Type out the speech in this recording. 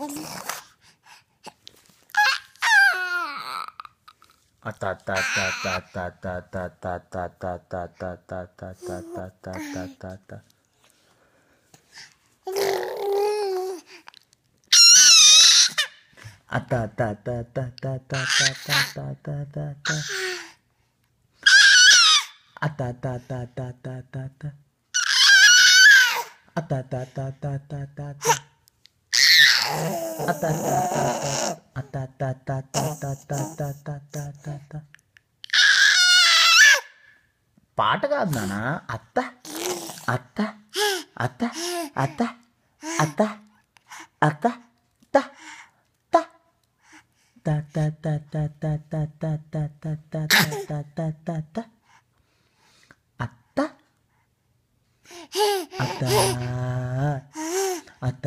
啊哒哒哒哒哒哒哒哒哒哒哒哒哒哒哒哒哒哒哒。啊哒哒哒哒哒哒哒哒哒哒哒哒。啊哒哒哒哒哒哒哒。啊哒哒哒哒哒哒哒。పాట కాదు నాన్న అత్త అత్త అత్త అత్త అత్త అత్త త త అత్త అత్త అత్త